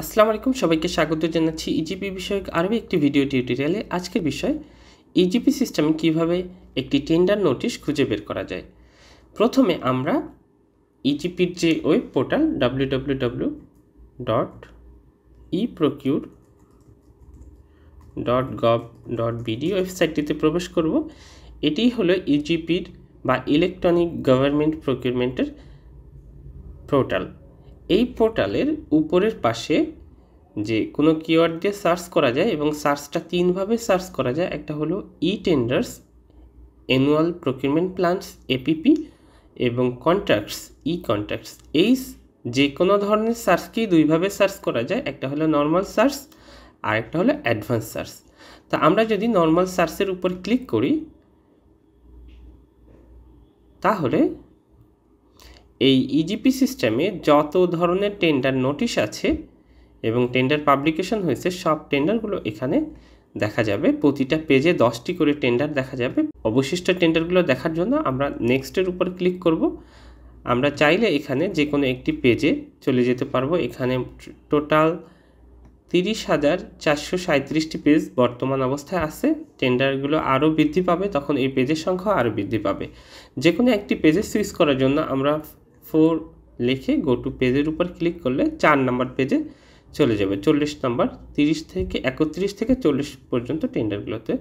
আসসালামু আলাইকুম সবাইকে স্বাগত জানাচ্ছি ইজিপি e বিষয়ক আরও একটি ভিডিও টিউটোরিয়ালে আজকের বিষয় ইজিপি e সিস্টেমে কিভাবে একটি টেন্ডার নোটিশ খুঁজে বের করা যায় প্রথমে আমরা ইজিপির e যে web portal W dot e procure dot gov dot BD ওয়েবসাইটটিতে প্রবেশ করব এটি হলো ইজিপির বা ইলেকট্রনিক গভর্নমেন্ট প্রকিউরমেন্টের পোর্টাল এই পোর্টালের উপরের পাশে যে কোনো কিওয়ার্ড দিয়ে সার্চ করা যায় এবং সার্চটা তিনভাবে সার্চ করা যায় একটা হলো e tenders annual procurement plans APP এবং কন্ট্রাক্টস ই কন্ট্রাক্টস এই যে কোনো ধরনের সার্চকেই দুইভাবে সার্চ করা যায় একটা হলো নর্মাল সার্চ আর একটা হলো অ্যাডভান্স সার্চ তা আমরা যদি নর্মাল সার্চের উপর ক্লিক করি তাহলে এই ইজিপি e সিস্টেমে যত ধরনের টেন্ডার নোটিশ আছে এবং টেন্ডার পাবলিকেশন হয়েছে সব টেন্ডারগুলো এখানে দেখা যাবে প্রতিটা পেজে দশটি করে টেন্ডার দেখা যাবে অবশিষ্ট টেন্ডারগুলো দেখার জন্য আমরা নেক্সটের উপর ক্লিক করব আমরা চাইলে এখানে যে কোনো একটি পেজে চলে যেতে পারবো এখানে টোটাল তিরিশ হাজার চারশো সাঁত্রিশটি পেজ বর্তমান অবস্থায় আছে টেন্ডারগুলো আরও বৃদ্ধি পাবে তখন এই পেজের সংখ্যা আরও বৃদ্ধি পাবে যে কোনো একটি পেজে সুইচ করার জন্য আমরা ফোর লিখে গো টু পেজের উপর ক্লিক করলে চার নাম্বার পেজে চলে যাবে চল্লিশ নাম্বার তিরিশ থেকে একত্রিশ থেকে চল্লিশ পর্যন্ত টেন্ডারগুলোতে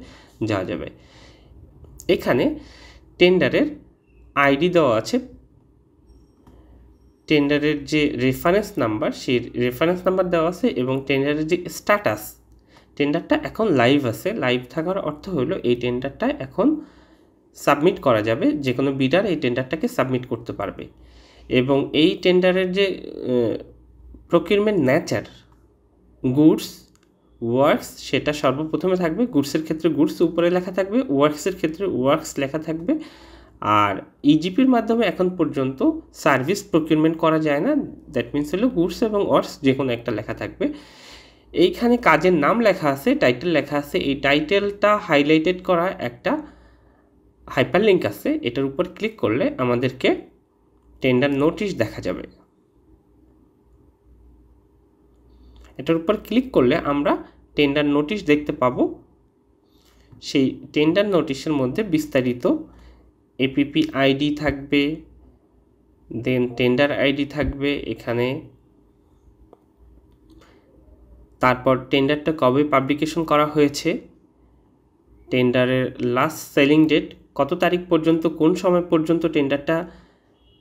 যাওয়া যাবে এখানে টেন্ডারের আইডি দেওয়া আছে টেন্ডারের যে রেফারেন্স নাম্বার সেই রেফারেন্স নাম্বার দেওয়া আছে এবং টেন্ডারের যে স্ট্যাটাস টেন্ডারটা এখন লাইভ আছে লাইভ থাকার অর্থ হলো এই টেন্ডারটা এখন সাবমিট করা যাবে যে কোনো বিডার এই টেন্ডারটাকে সাবমিট করতে পারবে এবং এই টেন্ডারের যে প্রকিউরমেন্ট ন্যাচার গুডস ওয়ার্কস সেটা সর্বপ্রথমে থাকবে গুডসের ক্ষেত্রে গুডস উপরে লেখা থাকবে ওয়ার্কসের ক্ষেত্রে ওয়ার্কস লেখা থাকবে আর ইজিপির e মাধ্যমে এখন পর্যন্ত সার্ভিস প্রকিউরমেন্ট করা যায় না দ্যাট মিনস হলো গুডস এবং ওয়ার্কস যে কোনো একটা লেখা থাকবে এইখানে কাজের নাম লেখা আছে টাইটেল লেখা আছে এই টাইটেলটা হাইলাইটেড করা একটা হাইপার লিঙ্ক আছে এটার উপর ক্লিক করলে আমাদেরকে টেন্ডার নোটিশ দেখা যাবে এটার উপর ক্লিক করলে আমরা টেন্ডার নোটিশ দেখতে পাবো সেই টেন্ডার নোটিশের মধ্যে বিস্তারিত এপিপি আইডি থাকবে দেন টেন্ডার আইডি থাকবে এখানে তারপর টেন্ডারটা কবে পাবলিকেশন করা হয়েছে টেন্ডারের লাস্ট সেলিং ডেট কত তারিখ পর্যন্ত কোন সময় পর্যন্ত টেন্ডারটা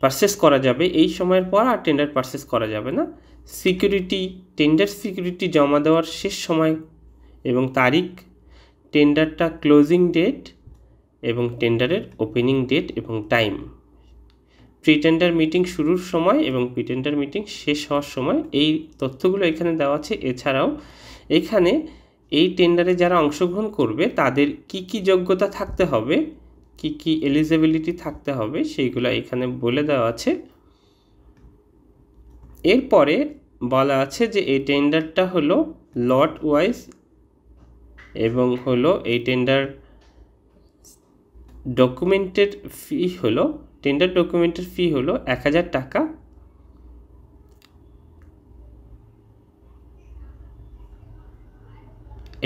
পারচেস করা যাবে এই সময়ের পর আর টেন্ডার পারচেস করা যাবে না সিকিউরিটি টেন্ডার সিকিউরিটি জমা দেওয়ার শেষ সময় এবং তারিখ টেন্ডারটা ক্লোজিং ডেট এবং টেন্ডারের ওপেনিং ডেট এবং টাইম প্রি টেন্ডার মিটিং শুরুর সময় এবং প্রি টেন্ডার মিটিং শেষ হওয়ার সময় এই তথ্যগুলো এখানে দেওয়া আছে এছাড়াও এখানে এই টেন্ডারে যারা অংশগ্রহণ করবে তাদের কি কি যোগ্যতা থাকতে হবে কি কি এলিজিবিলিটি থাকতে হবে সেইগুলো এখানে বলে দেওয়া আছে এরপরে বলা আছে যে এই টেন্ডারটা হলো লট ওয়াইজ এবং হলো এই টেন্ডার ডকুমেন্টের ফি হলো টেন্ডার ডকুমেন্টের ফি হলো এক হাজার টাকা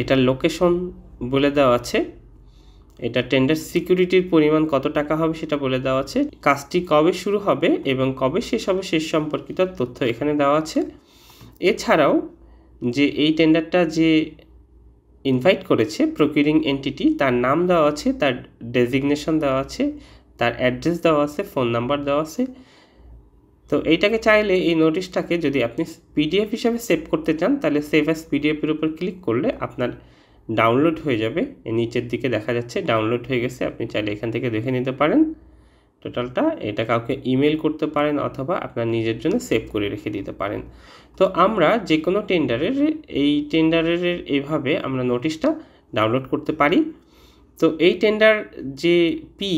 এটা লোকেশন বলে দেওয়া আছে এটা টেন্ডার সিকিউরিটির পরিমাণ কত টাকা হবে সেটা বলে দেওয়া আছে কাজটি কবে শুরু হবে এবং কবে শেষ হবে সে সম্পর্কিত তথ্য এখানে দেওয়া আছে এছাড়াও যে এই টেন্ডারটা যে ইনভাইট করেছে প্রকিউরিং এন্টিটি তার নাম দেওয়া আছে তার ডেজিগনেশন দেওয়া আছে তার অ্যাড্রেস দেওয়া আছে ফোন নাম্বার দেওয়া আছে তো এইটাকে চাইলে এই নোটিশটাকে যদি আপনি পিডিএফ হিসাবে সেভ করতে চান তাহলে সেভ অ্যাস পিডিএফের উপর ক্লিক করলে আপনার ডাউনলোড হয়ে যাবে নিচের দিকে দেখা যাচ্ছে ডাউনলোড হয়ে গেছে আপনি চাইলে এখান থেকে দেখে নিতে পারেন টোটালটা এটা কাউকে ইমেল করতে পারেন অথবা আপনার নিজের জন্য সেভ করে রেখে দিতে পারেন তো আমরা যে কোনো টেন্ডারের এই টেন্ডারের এভাবে আমরা নোটিশটা ডাউনলোড করতে পারি তো এই টেন্ডার যে পি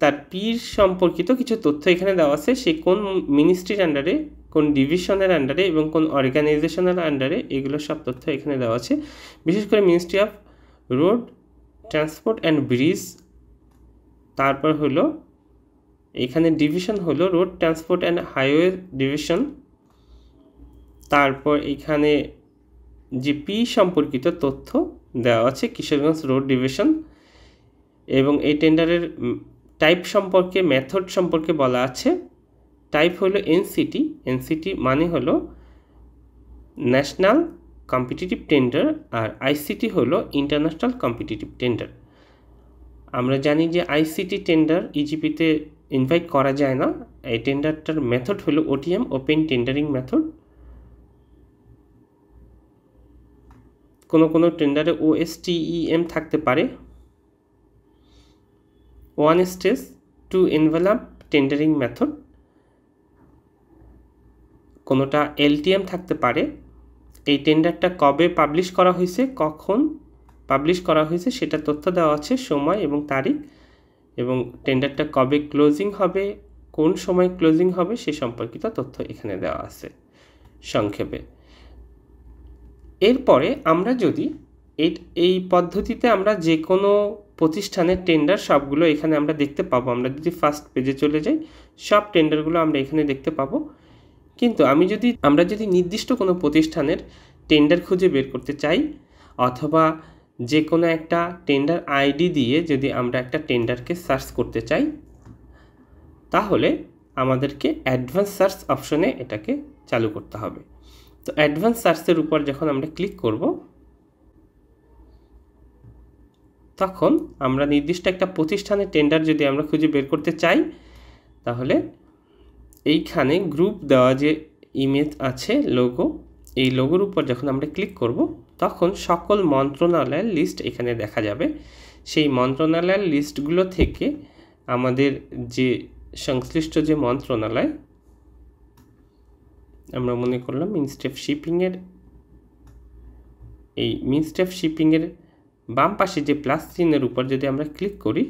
তার পির সম্পর্কিত কিছু তথ্য এখানে দেওয়া আছে সে কোন মিনিস্ট্রির আন্ডারে কোন ডিভিশনের আন্ডারে এবং কোন অর্গানাইজেশনের আন্ডারে এগুলো সব তথ্য এখানে দেওয়া আছে বিশেষ করে ministry of road transport and bridge তারপর হলো এখানে ডিভিশন হলো road transport and highway division তারপর এখানে যে পি সম্পর্কিত তথ্য দেওয়া আছে কিশোরগঞ্জ রোড ডিভিশন এবং এই টেন্ডারের টাইপ সম্পর্কে মেথড সম্পর্কে বলা আছে টাইপ হলো এনসিটি এনসিটি মানে হলো ন্যাশনাল কম্পিটিটিভ টেন্ডার আর আইসিটি হলো ইন্টারন্যাশনাল কম্পিটিটিভ টেন্ডার আমরা জানি যে আইসিটি টেন্ডার ইজিপিতে ইনভাইট করা যায় না এই টেন্ডারটার মেথড হলো ওটিএম ওপেন টেন্ডারিং মেথড কোনো কোনো টেন্ডারে ওএসটিইএম e থাকতে পারে one stage two envelope tendering method কোনোটা এলটিএম থাকতে পারে এই টেন্ডারটা কবে পাবলিশ করা হয়েছে কখন পাবলিশ করা হয়েছে সেটা তথ্য দেওয়া আছে সময় এবং তারিখ এবং টেন্ডারটা কবে ক্লোজিং হবে কোন সময় ক্লোজিং হবে সে সম্পর্কিত তথ্য এখানে দেওয়া আছে সংক্ষেপে এরপরে আমরা যদি এই পদ্ধতিতে আমরা যে কোনো প্রতিষ্ঠানের টেন্ডার সবগুলো এখানে আমরা দেখতে পাবো আমরা যদি ফার্স্ট পেজে চলে যাই সব টেন্ডারগুলো আমরা এখানে দেখতে পাবো কিন্তু আমি যদি আমরা যদি নির্দিষ্ট কোনো প্রতিষ্ঠানের টেন্ডার খুঁজে বের করতে চাই অথবা যে কোনো একটা টেন্ডার আইডি দিয়ে যদি আমরা একটা টেন্ডারকে সার্চ করতে চাই তাহলে আমাদেরকে অ্যাডভান্স সার্চ অপশনে এটাকে চালু করতে হবে তো অ্যাডভান্স সার্চের উপর যখন আমরা ক্লিক করব তখন আমরা নির্দিষ্ট একটা প্রতিষ্ঠানের টেন্ডার যদি আমরা খুঁজে বের করতে চাই তাহলে এইখানে গ্রুপ দেওয়া যে ইমেজ আছে লোগো এই লোগোর উপর যখন আমরা ক্লিক করব তখন সকল মন্ত্রণালয়ের লিস্ট এখানে দেখা যাবে সেই মন্ত্রণালয়ের লিস্টগুলো থেকে আমাদের যে সংশ্লিষ্ট যে মন্ত্রণালয় আমরা মনে করলাম মিনস্টেপ শিপিংয়ের এই মিনস্টেপ শিপিংয়ের বাম পাশে যে প্লাস চিহ্নের উপর যদি আমরা ক্লিক করি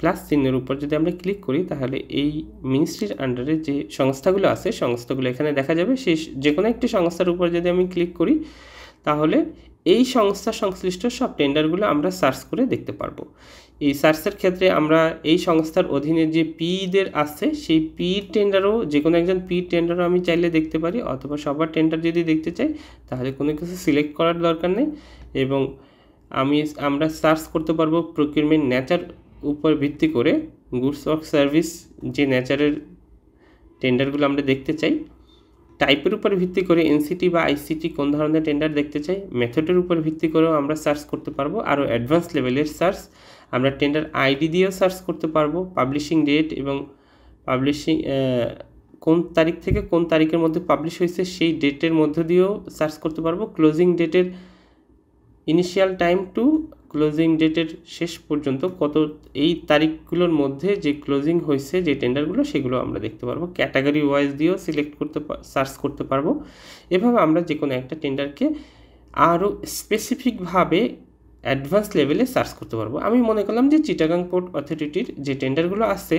প্লাস চিহ্নের উপর যদি আমরা ক্লিক করি তাহলে এই মিনিস্ট্রির আন্ডারে যে সংস্থাগুলো আছে সংস্থাগুলো এখানে দেখা যাবে সে যে কোনো একটি সংস্থার উপর যদি আমি ক্লিক করি তাহলে এই সংস্থা সংশ্লিষ্ট সব টেন্ডারগুলো আমরা সার্চ করে দেখতে পারবো এই সার্চের ক্ষেত্রে আমরা এই সংস্থার অধীনে যে পিদের আছে সেই পি টেন্ডারও যে কোনো একজন পি টেন্ডারও আমি চাইলে দেখতে পারি অথবা সবার টেন্ডার যদি দেখতে চাই তাহলে কোনো কিছু সিলেক্ট করার দরকার নেই এবং আমি আমরা সার্চ করতে পারবো প্রকিউরমেন্ট ন্যাচার উপর ভিত্তি করে গুডস অফ সার্ভিস যে ন্যাচারের টেন্ডারগুলো আমরা দেখতে চাই টাইপের উপর ভিত্তি করে এনসিটি বা আইসিটি কোন ধরনের টেন্ডার দেখতে চাই মেথডের উপর ভিত্তি করেও আমরা সার্চ করতে পারবো আরও অ্যাডভান্স লেভেলের সার্চ আমরা টেন্ডার আইডি দিয়েও সার্চ করতে পারবো পাবলিশিং ডেট এবং পাবলিশিং কোন তারিখ থেকে কোন তারিখের মধ্যে পাবলিশ হয়েছে সেই ডেটের মধ্য দিয়েও সার্চ করতে পারবো ক্লোজিং ডেটের ইনিশিয়াল টাইম টু ক্লোজিং ডেটের শেষ পর্যন্ত কত এই তারিখগুলোর মধ্যে যে ক্লোজিং হয়েছে যে টেন্ডারগুলো সেগুলো আমরা দেখতে পারবো ক্যাটাগরি ওয়াইজ দিয়েও সিলেক্ট করতে সার্চ করতে পারবো এভাবে আমরা যে কোনো একটা টেন্ডারকে আরও স্পেসিফিকভাবে অ্যাডভান্স লেভেলে সার্চ করতে পারবো আমি মনে করলাম যে চিটাগাং পোর্ট অথরিটির যে টেন্ডারগুলো আছে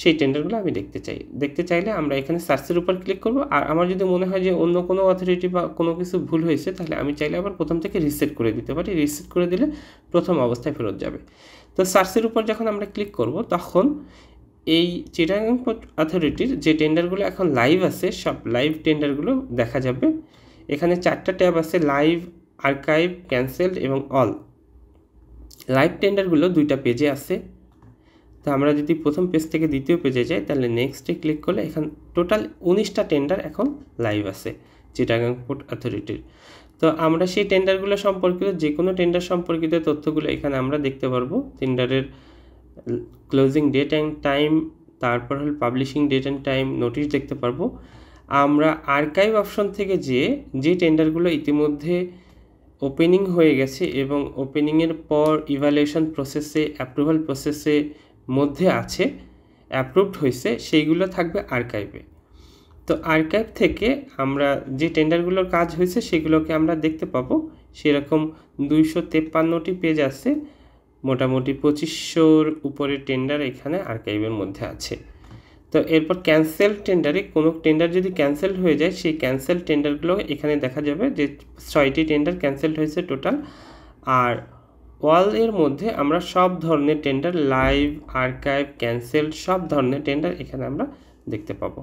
সেই টেন্ডারগুলো আমি দেখতে চাই দেখতে চাইলে আমরা এখানে সার্চের উপর ক্লিক করব আর আমার যদি মনে হয় যে অন্য কোনো অথরিটি বা কোনো কিছু ভুল হয়েছে তাহলে আমি চাইলে আবার প্রথম থেকে রিসেট করে দিতে পারি রিসেট করে দিলে প্রথম অবস্থায় ফেরত যাবে তো সার্চের উপর যখন আমরা ক্লিক করব তখন এই চিটাগাং অথরিটির যে টেন্ডারগুলো এখন লাইভ আছে সব লাইভ টেন্ডারগুলো দেখা যাবে এখানে চারটা ট্যাব আছে লাইভ আর্কাইভ ক্যান্সেলড এবং অল লাইভ টেন্ডারগুলো দুইটা পেজে আছে তো আমরা যদি প্রথম পেজ থেকে দ্বিতীয় পেজে যাই তাহলে নেক্সটে ক্লিক করলে এখান টোটাল উনিশটা টেন্ডার এখন লাইভ আছে চিটাগাং পোর্ট অথরিটির তো আমরা সেই টেন্ডারগুলো সম্পর্কিত যে কোনো টেন্ডার সম্পর্কিত তথ্যগুলো এখানে আমরা দেখতে পারবো টেন্ডারের ক্লোজিং ডেট অ্যান্ড টাইম তারপর হল publishing date and time notice দেখতে পারবো আমরা আর্কাইভ অপশন থেকে যে যে টেন্ডারগুলো ইতিমধ্যে ওপেনিং হয়ে গেছে এবং ওপেনিংয়ের পর ইভ্যালুয়েশন প্রসেসে অ্যাপ্রুভাল প্রসেসে মধ্যে আছে অ্যাপ্রুভড হয়েছে সেইগুলো থাকবে আর্কাইভে তো আর্কাইভ থেকে আমরা যে টেন্ডারগুলোর কাজ হয়েছে সেগুলোকে আমরা দেখতে পাবো সেরকম দুইশো তেপ্পান্নটি পেজ আছে মোটামুটি পঁচিশশোর উপরে টেন্ডার এখানে আর্কাইভের মধ্যে আছে তো এরপর ক্যান্সেল টেন্ডারে কোনো টেন্ডার যদি ক্যান্সেল হয়ে যায় সেই ক্যান্সেল টেন্ডারগুলো এখানে দেখা যাবে যে ছয়টি টেন্ডার ক্যান্সেল হয়েছে টোটাল আর ওয়াল এর মধ্যে আমরা সব ধরনের টেন্ডার লাইভ আর্কাইভ ক্যান্সেল সব ধরনের টেন্ডার এখানে আমরা দেখতে পাবো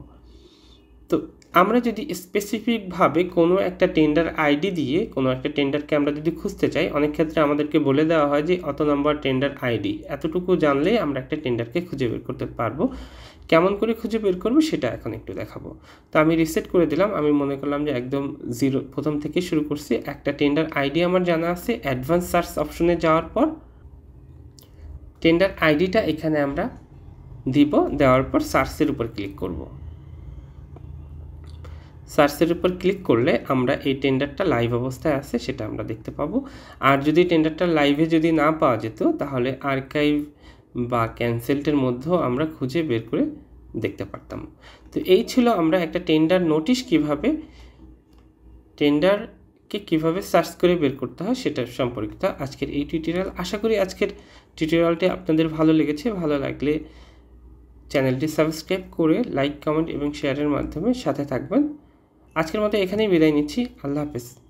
তো আমরা যদি স্পেসিফিকভাবে কোনো একটা টেন্ডার আইডি দিয়ে কোনো একটা টেন্ডারকে আমরা যদি খুঁজতে চাই অনেক ক্ষেত্রে আমাদেরকে বলে দেওয়া হয় যে অত নম্বর টেন্ডার আইডি এতটুকু জানলে আমরা একটা টেন্ডারকে খুঁজে বের করতে পারবো কেমন করে খুঁজে বের করবো সেটা এখন একটু দেখাবো তো আমি রিসেট করে দিলাম আমি মনে করলাম যে একদম জিরো প্রথম থেকে শুরু করছি একটা টেন্ডার আইডি আমার জানা আছে অ্যাডভান্স সার্চ অপশনে যাওয়ার পর টেন্ডার আইডিটা এখানে আমরা দিব দেওয়ার পর সার্চের উপর ক্লিক করব সার্চের উপর ক্লিক করলে আমরা এই টেন্ডারটা লাইভ অবস্থায় আছে সেটা আমরা দেখতে পাবো আর যদি টেন্ডারটা লাইভে যদি না পাওয়া যেত তাহলে আর্কাইভ বা ক্যান্সেলটের মধ্যেও আমরা খুঁজে বের করে দেখতে পারতাম তো এই ছিল আমরা একটা টেন্ডার নোটিশ কিভাবে টেন্ডারকে কিভাবে সার্চ করে বের করতে হয় সেটা সম্পর্কিত আজকের এই টিউটোরিয়াল আশা করি আজকের টিউটোরিয়ালটি আপনাদের ভালো লেগেছে ভালো লাগলে চ্যানেলটি সাবস্ক্রাইব করে লাইক কমেন্ট এবং শেয়ারের মাধ্যমে সাথে থাকবেন আজকের মতো এখানেই বিদায় নিচ্ছি আল্লাহ হাফেজ